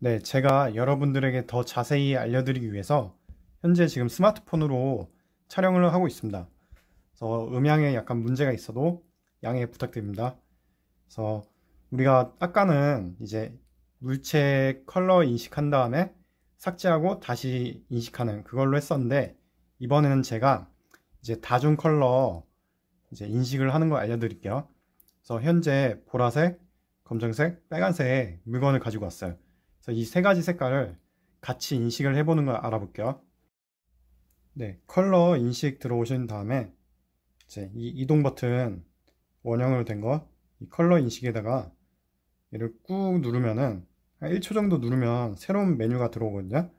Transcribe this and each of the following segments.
네, 제가 여러분들에게 더 자세히 알려드리기 위해서 현재 지금 스마트폰으로 촬영을 하고 있습니다. 그래서 음향에 약간 문제가 있어도 양해 부탁드립니다. 그래서 우리가 아까는 이제 물체 컬러 인식한 다음에 삭제하고 다시 인식하는 그걸로 했었는데 이번에는 제가 이제 다중 컬러 이제 인식을 하는 걸 알려드릴게요. 그래서 현재 보라색, 검정색, 빨간색 물건을 가지고 왔어요. 이세 가지 색깔을 같이 인식을 해보는 걸 알아볼게요. 네, 컬러 인식 들어오신 다음에 이제 이 이동 버튼 원형으로 된거이 컬러 인식에다가 얘를 꾹 누르면은 한 1초 정도 누르면 새로운 메뉴가 들어오거든요.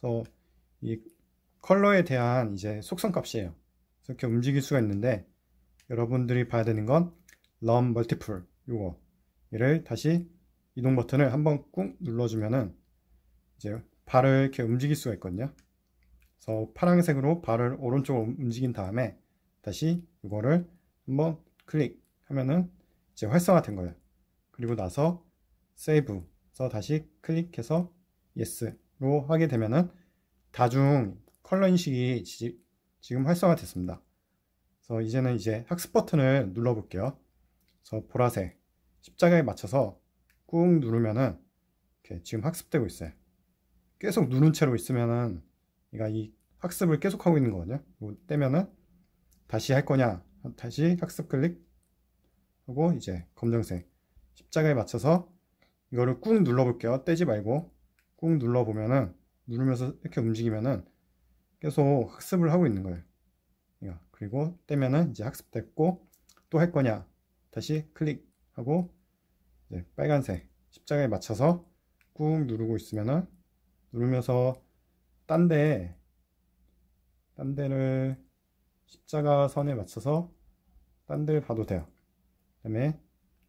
그래서 이 컬러에 대한 이제 속성 값이에요. 이렇게 움직일 수가 있는데 여러분들이 봐야 되는 건럼 멀티플 이거 얘를 다시 이동 버튼을 한번 꾹 눌러주면은 이제 발을 이렇게 움직일 수가 있거든요. 그래서 파란색으로 발을 오른쪽으로 움직인 다음에 다시 이거를 한번 클릭하면은 이제 활성화된 거예요. 그리고 나서 세이브 해서 다시 클릭해서 예스로 하게 되면은 다중 컬러 인식이 지금 활성화됐습니다. 그래서 이제는 이제 학습 버튼을 눌러볼게요. 그래서 보라색 십자가에 맞춰서 꾹 누르면은 이렇게 지금 학습되고 있어요. 계속 누른 채로 있으면은 얘가 이 학습을 계속하고 있는 거거든요. 뭐 떼면은 다시 할 거냐 다시 학습 클릭 하고 이제 검정색 십자가에 맞춰서 이거를 꾹 눌러 볼게요. 떼지 말고 꾹 눌러 보면은 누르면서 이렇게 움직이면은 계속 학습을 하고 있는 거예요. 그리고 떼면은 이제 학습됐고 또 할 거냐 다시 클릭하고 네, 빨간색 십자가에 맞춰서 꾹 누르고 있으면은 누르면서 딴 데, 딴 데를 십자가 선에 맞춰서 딴 데를 봐도 돼요. 그 다음에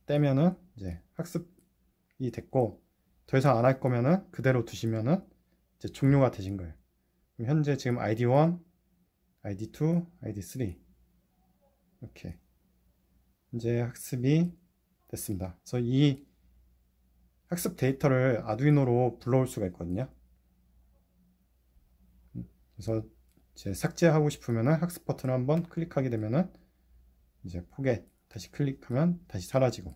떼면은 이제 학습이 됐고 더 이상 안 할 거면은 그대로 두시면은 이제 종료가 되신 거예요. 그럼 현재 지금 ID1, ID2, ID3 이렇게 이제 학습이 됐습니다. 그래서 이 학습 데이터를 아두이노로 불러올 수가 있거든요. 그래서 제 삭제하고 싶으면 학습 버튼을 한번 클릭하게 되면은 이제 포겟 다시 클릭하면 다시 사라지고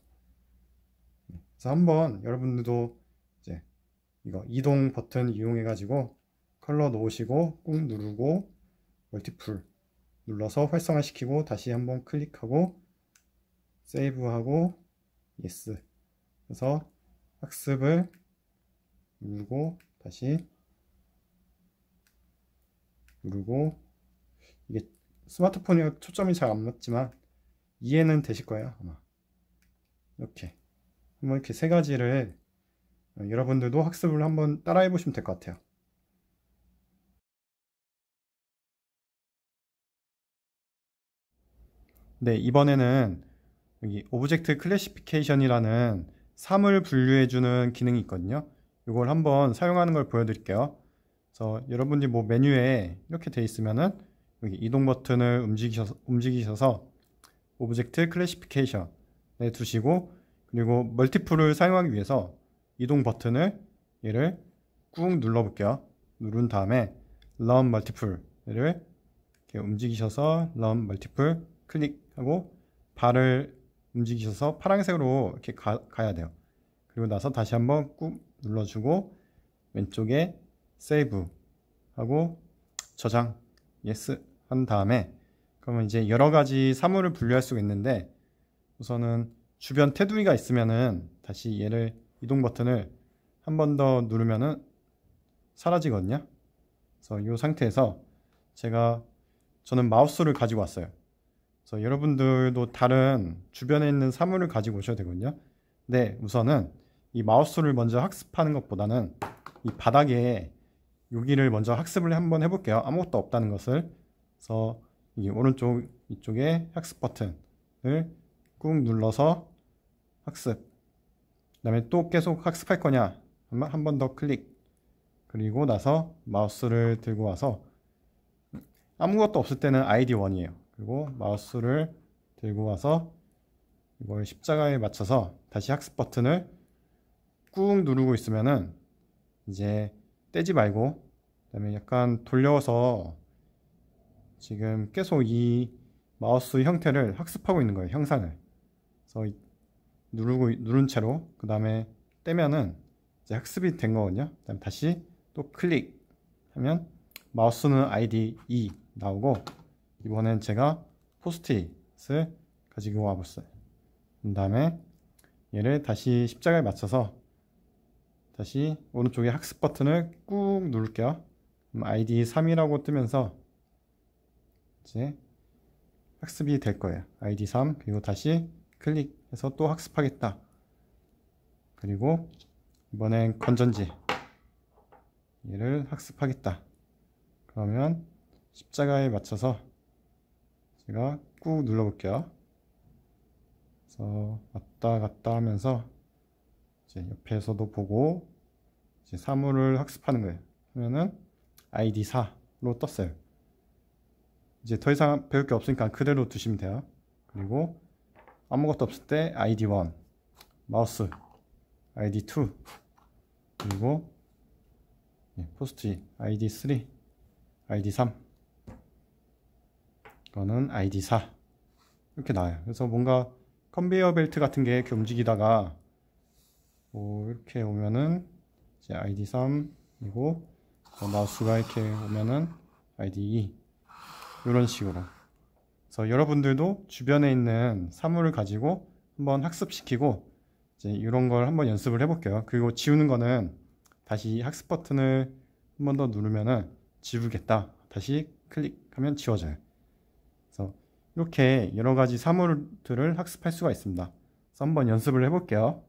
그래서 한번 여러분들도 이제 이거 이동 버튼 이용해 가지고 컬러 놓으시고 꾹 누르고 멀티풀 눌러서 활성화시키고 다시 한번 클릭하고 세이브하고 yes. 그래서 학습을 누르고 다시 누르고 이게 스마트폰이 초점이 잘 안 맞지만 이해는 되실 거예요 아마 이렇게 한번 이렇게 세 가지를 어, 여러분들도 학습을 한번 따라해 보시면 될 것 같아요 네 이번에는 여기 오브젝트 클래시피케이션이라는 사물 분류해주는 기능이 있거든요. 이걸 한번 사용하는 걸 보여드릴게요. 그래서 여러분들이 뭐 메뉴에 이렇게 돼 있으면은 여기 이동 버튼을 움직이셔서, 움직이셔서 오브젝트 클래시피케이션에 두시고 그리고 멀티풀을 사용하기 위해서 이동 버튼을 얘를 꾹 눌러 볼게요. 누른 다음에 r 멀티풀 u 얘를 이렇게 움직이셔서 r 멀티풀 클릭하고 발을 움직이셔서 파란색으로 이렇게 가, 가야 돼요. 그리고 나서 다시 한번 꾹 눌러주고 왼쪽에 세이브 하고 저장 예스 한 다음에 그러면 이제 여러 가지 사물을 분류할 수가 있는데 우선은 주변 테두리가 있으면은 다시 얘를 이동 버튼을 한 번 더 누르면은 사라지거든요. 그래서 이 상태에서 제가 저는 마우스를 가지고 왔어요. 그래서 여러분들도 다른 주변에 있는 사물을 가지고 오셔야 되거든요. 네, 우선은 이 마우스를 먼저 학습하는 것보다는 이 바닥에 여기를 먼저 학습을 한번 해볼게요. 아무것도 없다는 것을. 그래서 이 오른쪽 이쪽에 학습 버튼을 꾹 눌러서 학습. 그 다음에 또 계속 학습할 거냐? 한번 더 클릭. 그리고 나서 마우스를 들고 와서 아무것도 없을 때는 아이디 1이에요. 그리고 마우스를 들고 와서 이걸 십자가에 맞춰서 다시 학습 버튼을 꾹 누르고 있으면은 이제 떼지 말고 그다음에 약간 돌려서 지금 계속 이 마우스 형태를 학습하고 있는 거예요 형상을 그래서 누르고 누른 채로 그 다음에 떼면은 이제 학습이 된 거거든요 그다음 에 다시 또 클릭하면 마우스는 아이디 2 나오고 이번엔 제가 포스트잇을 가지고 와봤어요. 그 다음에 얘를 다시 십자가에 맞춰서 다시 오른쪽에 학습 버튼을 꾹 누를게요. 아이디 3이라고 뜨면서 이제 학습이 될 거예요. 아이디 3 그리고 다시 클릭해서 또 학습하겠다. 그리고 이번엔 건전지 얘를 학습하겠다. 그러면 십자가에 맞춰서 제가 꾹 눌러 볼게요 그래서 왔다 갔다 하면서 이제 옆에서도 보고 이제 사물을 학습하는 거예요 하면은 ID 4로 떴어요 이제 더 이상 배울 게 없으니까 그대로 두시면 돼요 그리고 아무것도 없을 때 ID 1 마우스 ID 2 그리고 예, 포스트잇 아이3 ID 3 저는 ID 4 이렇게 나와요. 그래서 뭔가 컨베이어 벨트 같은 게 이렇게 움직이다가 뭐 이렇게 오면은 이제 ID 3이고 마우스가 이렇게 오면은 ID 2 이런 식으로 그래서 여러분들도 주변에 있는 사물을 가지고 한번 학습시키고 이제 이런 걸 한번 연습을 해볼게요. 그리고 지우는 거는 다시 학습 버튼을 한 번 더 누르면은 지우겠다. 다시 클릭하면 지워져요. 이렇게 여러 가지 사물들을 학습할 수가 있습니다. 한번 연습을 해볼게요.